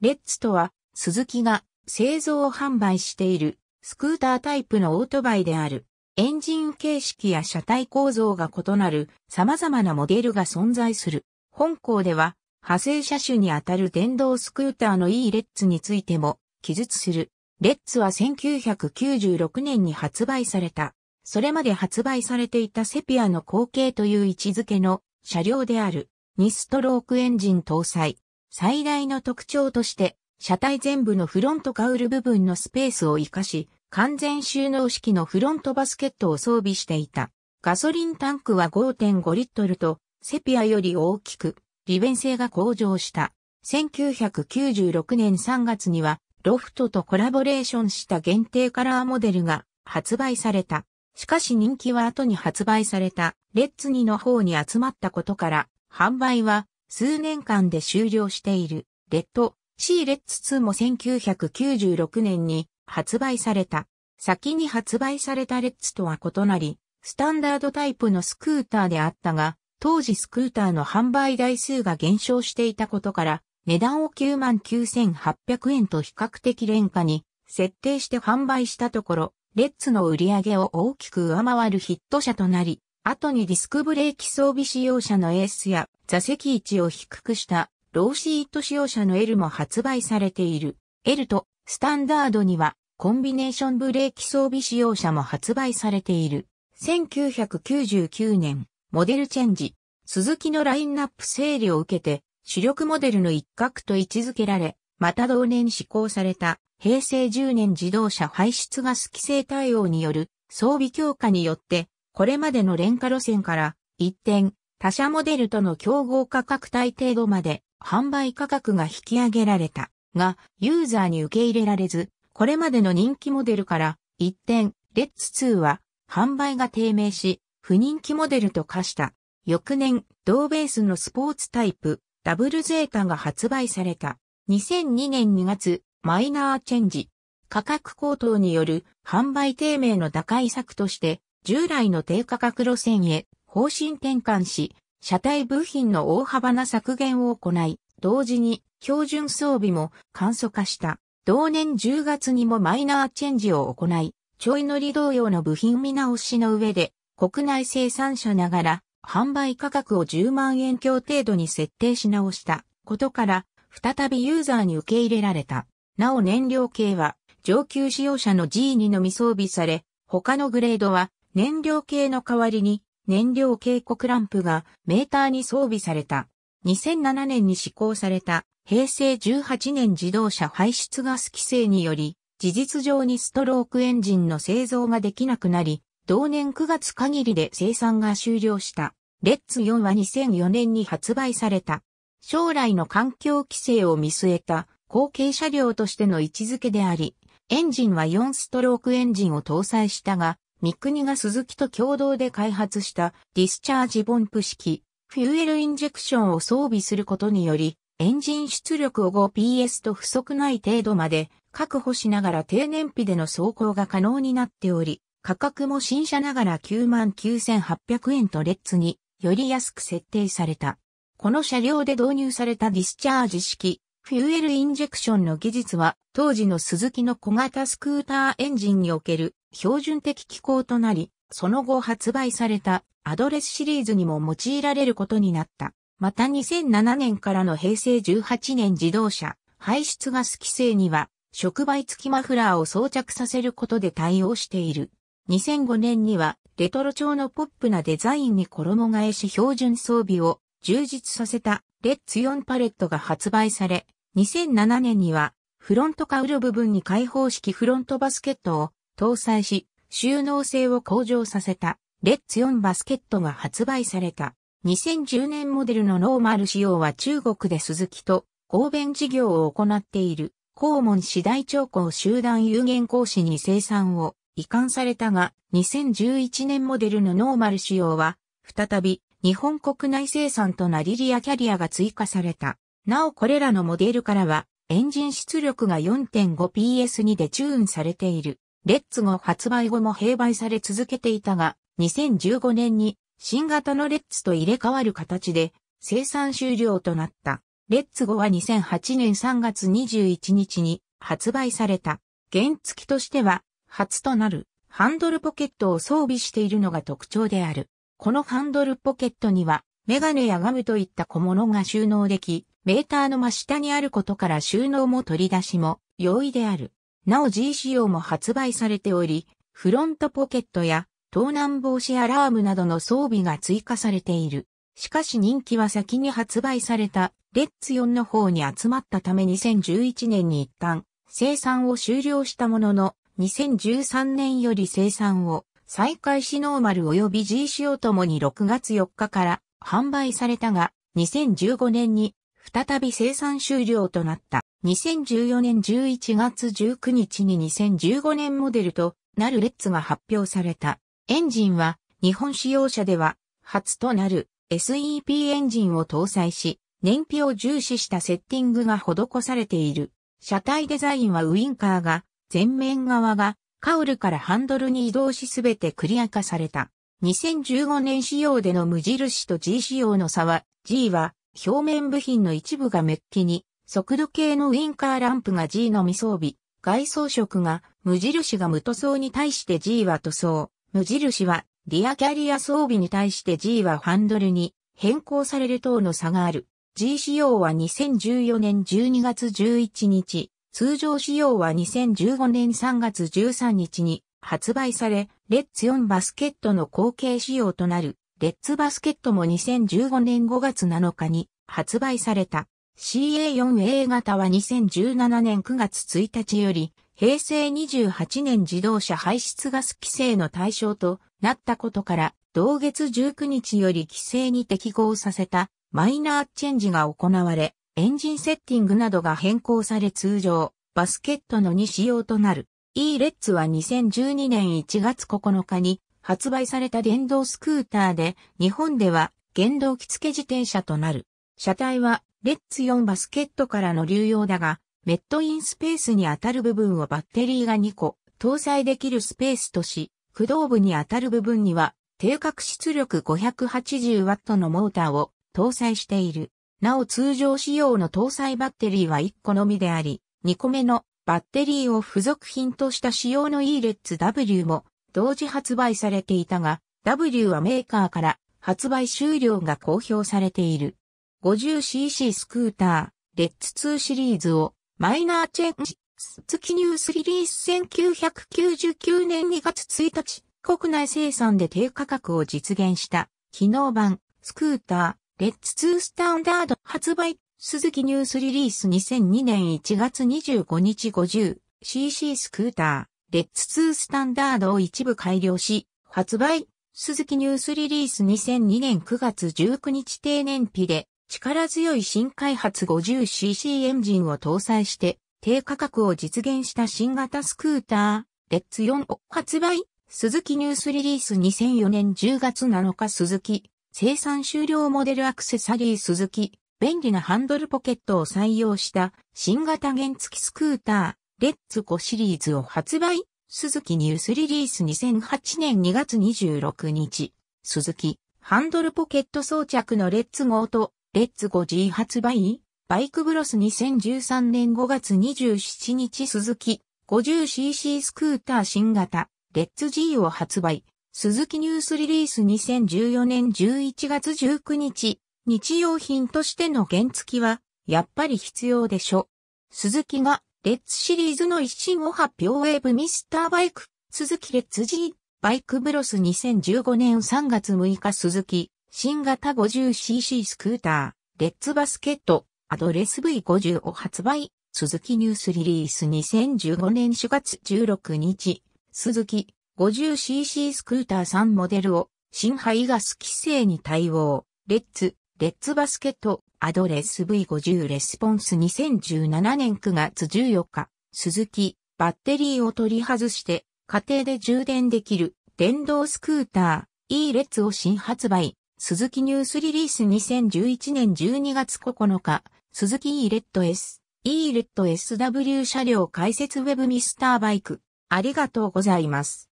レッツとは、鈴木が製造販売しているスクータータイプのオートバイである。エンジン形式や車体構造が異なる様々なモデルが存在する。本校では、派生車種にあたる電動スクーターの E レッツについても記述する。レッツは1996年に発売された。それまで発売されていたセピアの後継という位置づけの車両である。2ストロークエンジン搭載。最大の特徴として、車体全部のフロントカウル部分のスペースを活かし、完全収納式のフロントバスケットを装備していた。ガソリンタンクは5.5リットルと、セピアより大きく、利便性が向上した。1996年3月には、ロフトとコラボレーションした限定カラーモデルが発売された。しかし人気は後に発売されたレッツニの方に集まったことから、販売は数年間で終了している、レッド、シーレッツ2も1996年に発売された。先に発売されたレッツとは異なり、スタンダードタイプのスクーターであったが、当時スクーターの販売台数が減少していたことから、値段を99,800円と比較的廉価に設定して販売したところ、レッツの売り上げを大きく上回るヒット車となり、後にディスクブレーキ装備使用者のエースや座席位置を低くしたローシート使用者の L も発売されている。L とスタンダードにはコンビネーションブレーキ装備使用者も発売されている。1999年、モデルチェンジ。鈴木のラインナップ整理を受けて、主力モデルの一角と位置づけられ、また同年施行された平成10年自動車排出ガス規制対応による装備強化によってこれまでの廉価路線から一転、他社モデルとの競合価格帯程度まで販売価格が引き上げられたが、ユーザーに受け入れられず、これまでの人気モデルから一転、レッツ2は販売が低迷し、不人気モデルと化した。翌年、同ベースのスポーツタイプ、ダブルゼータが発売された。2002年2月、マイナーチェンジ。価格高騰による販売低迷の打開策として、従来の低価格路線へ方針転換し、車体部品の大幅な削減を行い、同時に標準装備も簡素化した。同年10月にもマイナーチェンジを行い、ちょい乗り同様の部品見直しの上で、国内生産者ながら販売価格を10万円強程度に設定し直したことから、再びユーザーに受け入れられた。なお燃料系は上級使用者の G2 のみ装備され、他のグレードは燃料系の代わりに燃料警告ランプがメーターに装備された。2007年に施行された平成18年自動車排出ガス規制により、事実上にストロークエンジンの製造ができなくなり、同年9月限りで生産が終了した。レッツ4は2004年に発売された。将来の環境規制を見据えた後継車両としての位置づけであり、エンジンは4ストロークエンジンを搭載したが、三国が鈴木と共同で開発したディスチャージボンプ式フューエルインジェクションを装備することにより、エンジン出力を 5PS と不足ない程度まで確保しながら低燃費での走行が可能になっており、価格も新車ながら99,800円とレッツにより安く設定された。この車両で導入されたディスチャージ式フューエルインジェクションの技術は当時の鈴木の小型スクーターエンジンにおける標準的機構となり、その後発売されたアドレスシリーズにも用いられることになった。また2007年からの平成18年自動車、排出ガス規制には、触媒付きマフラーを装着させることで対応している。2005年には、レトロ調のポップなデザインに衣替えし標準装備を充実させたレッツ4パレットが発売され、2007年には、フロントカウル部分に開放式フロントバスケットを搭載し、収納性を向上させた、レッツ4バスケットが発売された。2010年モデルのノーマル仕様は中国で鈴木と合弁事業を行っている、黄門市大長工集団有限講師に生産を移管されたが、2011年モデルのノーマル仕様は、再び日本国内生産となりリアキャリアが追加された。なおこれらのモデルからは、エンジン出力が 4.5PS2 でチューンされている。レッツゴ発売後も併売され続けていたが、2015年に新型のレッツと入れ替わる形で生産終了となった。レッツゴは2008年3月21日に発売された。原付としては初となるハンドルポケットを装備しているのが特徴である。このハンドルポケットにはメガネやガムといった小物が収納でき、メーターの真下にあることから収納も取り出しも容易である。なお G 仕様も発売されており、フロントポケットや盗難防止アラームなどの装備が追加されている。しかし人気は先に発売されたレッツ4の方に集まったため2011年に一旦生産を終了したものの2013年より生産を再開しノーマル及び G 仕様ともに6月4日から販売されたが2015年に再び生産終了となった2014年11月19日に2015年モデルとなるレッツが発表された。エンジンは日本使用車では初となる SEP エンジンを搭載し、燃費を重視したセッティングが施されている。車体デザインはウインカーが、前面側が、カウルからハンドルに移動しすべてクリア化された。2015年仕様での無印と G 仕様の差は、G は表面部品の一部がメッキに、速度計のウインカーランプが G の未装備、外装色が、無印が無塗装に対して G は塗装、無印はリアキャリア装備に対して G はハンドルに変更される等の差がある。G 仕様は2014年12月11日、通常仕様は2015年3月13日に発売され、レッツ4バスケットの後継仕様となる。レッツバスケットも2015年5月7日に発売された。CA4A 型は2017年9月1日より、平成28年自動車排出ガス規制の対象となったことから、同月19日より規制に適合させたマイナーチェンジが行われ、エンジンセッティングなどが変更され通常、バスケットのに仕様となる。E レッツは2012年1月9日に発売された電動スクーターで、日本では原動機付自転車となる。車体は、レッツ4バスケットからの流用だが、メットインスペースに当たる部分をバッテリーが2個、搭載できるスペースとし、駆動部に当たる部分には、定格出力 580W のモーターを搭載している。なお通常仕様の搭載バッテリーは1個のみであり、2個目のバッテリーを付属品とした仕様の e レッツ W も同時発売されていたが、W はメーカーから発売終了が公表されている。50cc スクーター、レッツ2シリーズをマイナーチェンジ、月ニュースリリース1999年2月1日、国内生産で低価格を実現した機能版、スクーター、レッツ2スタンダード発売、鈴木ニュースリリース2002年1月25日 50cc スクーター。レッツ2スタンダードを一部改良し、発売、鈴木ニュースリリース2002年9月19日低燃費で、力強い新開発 50cc エンジンを搭載して、低価格を実現した新型スクーター、レッツ4を発売、鈴木ニュースリリース2004年10月7日鈴木、生産終了モデルアクセサリー鈴木、便利なハンドルポケットを採用した新型原付スクーター、レッツゴシリーズを発売、鈴木ニュースリリース2008年2月26日、鈴木、ハンドルポケット装着のレッツゴーと、レッツ 5G 発売、バイクブロス2013年5月27日鈴木、50cc スクーター新型、レッツ G を発売、鈴木ニュースリリース2014年11月19日、日用品としての原付は、やっぱり必要でしょ。鈴木がレッツシリーズの一新を発表ウェーブミスターバイク、鈴木レッツ G、バイクブロス2015年3月6日鈴木、新型 50cc スクーター、レッツバスケット、アドレス V50 を発売、鈴木ニュースリリース2015年4月16日、鈴木 50cc スクーター3モデルを、新ハイガス規制に対応、レッツレッツバスケット、アドレス V50 レスポンス2017年9月14日、鈴木、バッテリーを取り外して、家庭で充電できる、電動スクーター、E レッツを新発売、鈴木ニュースリリース2011年12月9日、鈴木 E レッド S、E レッド SW 車両解説ウェブミスターバイク、ありがとうございます。